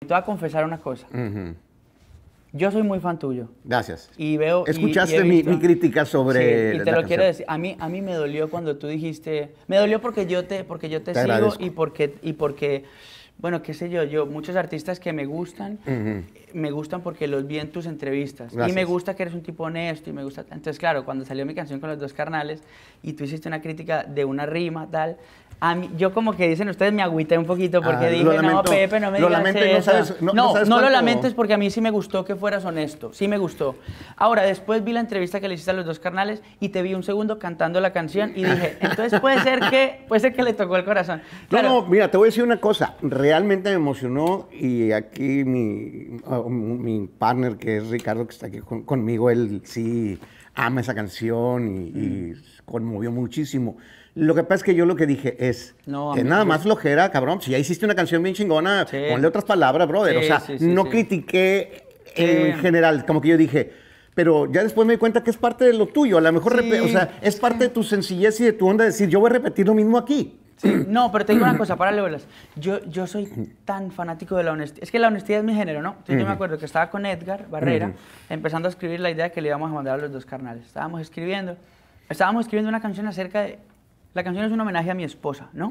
Te voy a confesar una cosa. Yo soy muy fan tuyo. Gracias. Y veo. Escuchaste mi, crítica sobre. y te lo quiero decir. A mí, a mí me dolió cuando tú dijiste. Me dolió porque yo te, porque yo te, sigo y porque, y porque bueno, qué sé yo, yo muchos artistas que me gustan, me gustan porque los vi en tus entrevistas. Y me gusta que eres un tipo honesto y me gusta... Entonces, claro, cuando salió mi canción con los dos carnales y tú hiciste una crítica de una rima, tal, a mí, yo como que dicen ustedes, me agüité un poquito porque ah, dije, no, Pepe, no me digas eso. No, no, lo lamento es porque a mí sí me gustó que fueras honesto, sí me gustó. Ahora, después vi la entrevista que le hiciste a los dos carnales y te vi un segundo cantando la canción y dije, entonces puede ser que, puede ser que le tocó el corazón. Claro, no, no, mira, te voy a decir una cosa, realmente me emocionó y aquí mi, oh, mi partner que es Ricardo que está aquí conmigo, él sí ama esa canción y, mm. conmovió muchísimo. Lo que pasa es que yo lo que dije es, que nada más flojera, cabrón. Si ya hiciste una canción bien chingona, ponle otras palabras, brother. o sea, no critiqué en general, como que yo dije, pero ya después me di cuenta que es parte de lo tuyo. A lo mejor, o sea, es parte de tu sencillez y de tu onda de decir, yo voy a repetir lo mismo aquí. no, pero te digo una cosa, párale Yo, yo soy tan fanático de la honestidad. Es que la honestidad es mi género, ¿no? Yo me acuerdo que estaba con Edgar Barrera, empezando a escribir la idea que le íbamos a mandar a los dos carnales. Estábamos escribiendo, estábamos escribiendo una canción acerca de... La canción es un homenaje a mi esposa, ¿no?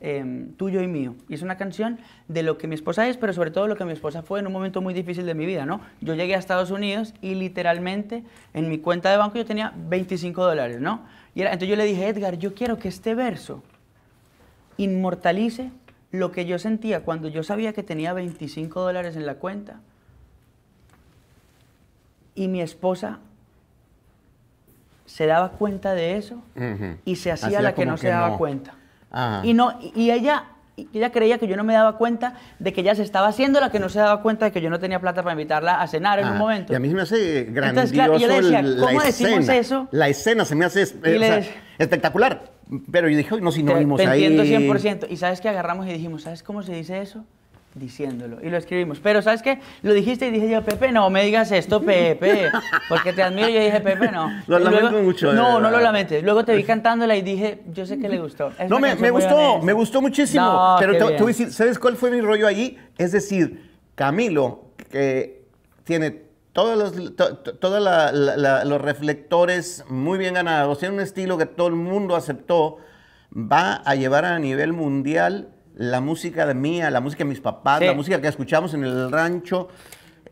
Em, tuyo y mío. Y es una canción de lo que mi esposa es, pero sobre todo lo que mi esposa fue en un momento muy difícil de mi vida, ¿no? Yo llegué a Estados Unidos y literalmente en mi cuenta de banco yo tenía 25 dólares, ¿no? Y entonces yo le dije, Edgar, yo quiero que este verso inmortalice lo que yo sentía cuando yo sabía que tenía 25 dólares en la cuenta y mi esposa se daba cuenta de eso y se hacía, la que no se daba cuenta. Y, no, y ella, ella creía que yo no me daba cuenta de que ella se estaba haciendo la que no se daba cuenta de que yo no tenía plata para invitarla a cenar en un momento. Y a mí me hace grandioso Entonces, ¿cómo decimos eso? La escena se me hace eh, espectacular. Pero yo dije, no si no vimos ahí. Entiendo 100%. Y sabes que agarramos y dijimos, ¿sabes cómo se dice eso? Diciéndolo. Y lo escribimos. Pero ¿sabes qué? Lo dijiste y dije yo, Pepe, no me digas esto, Pepe. Porque te admiro y yo dije, Pepe, no. Lo lamento mucho. No, no lo lamentes. Luego te vi cantándola y dije, yo sé que le gustó. no, me, me gustó, me gustó muchísimo. pero tú dices ¿sabes cuál fue mi rollo allí? Es decir, Camilo, que tiene todos los, los reflectores muy bien ganados, en un estilo que todo el mundo aceptó, va a llevar a nivel mundial la música de mía, la música de mis papás, la música que escuchamos en el rancho.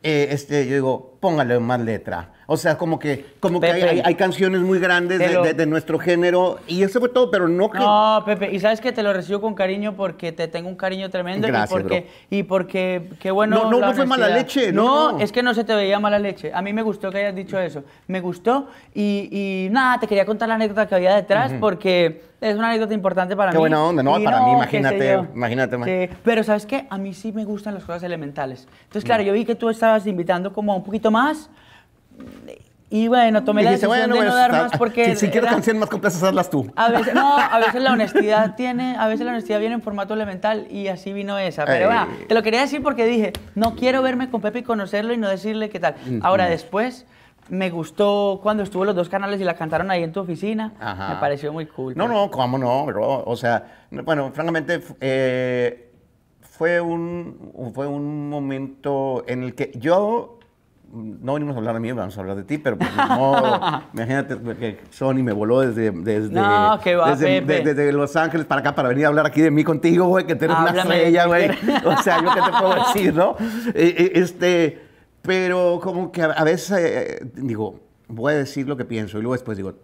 Eh, este, yo digo, póngale más letra. O sea, como que, como que hay, hay, canciones muy grandes de, nuestro género y eso fue todo, pero no que... No, Pepe, y sabes que te lo recibo con cariño porque te tengo un cariño tremendo Gracias, y porque, y porque, qué bueno... No, no, fue mala leche, no, no, es que no se te veía mala leche. A mí me gustó que hayas dicho eso, me gustó y, y nada, te quería contar la anécdota que había detrás porque es una anécdota importante para mí. Qué buena onda, ¿no? para mí, imagínate, imagínate. Sí. Pero sabes que a mí sí me gustan las cosas elementales. Entonces, mm. claro, yo vi que tú estabas invitando como a un poquito más. Y bueno, tomé la decisión de no dar más porque... Si, quieres canciones más complejas, hazlas tú. A veces, no, a veces la honestidad tiene, a veces la honestidad viene en formato elemental y así vino esa. Pero te lo quería decir porque dije, no quiero verme con Pepe y conocerlo y no decirle qué tal. Ahora, después, me gustó cuando estuvo los dos canales y la cantaron ahí en tu oficina. Me pareció muy cool. No, pues. no, cómo no, O sea, bueno, francamente... Eh, fue un, fue un momento en el que yo no venimos a hablar de mí, vamos a hablar de ti, pero pues no, imagínate que Sony me voló desde, desde, desde, Los Ángeles para acá para venir a hablar aquí de mí contigo, güey, que tú eres una estrella, güey. O sea, yo qué te puedo decir, ¿no? E, e, este, pero como que a veces eh, digo, voy a decir lo que pienso y luego después digo,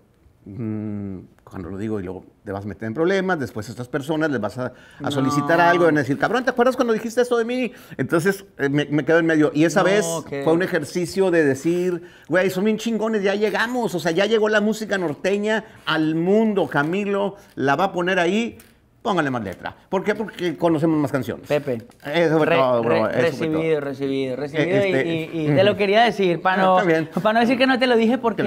mm, cuando lo digo y luego te vas a meter en problemas, después a estas personas les vas a, solicitar algo, van a decir, cabrón, ¿te acuerdas cuando dijiste esto de mí? Entonces eh, me, quedo en medio. Y esa vez fue un ejercicio de decir, güey, son bien chingones, ya llegamos, o sea, ya llegó la música norteña al mundo, Camilo la va a poner ahí. Póngale más letra. ¿Por qué? Porque conocemos más canciones. Pepe. Eso bro. recibido, recibido, recibido, eh, este, y, eh, te lo quería decir, para para no decir que no te lo dije porque...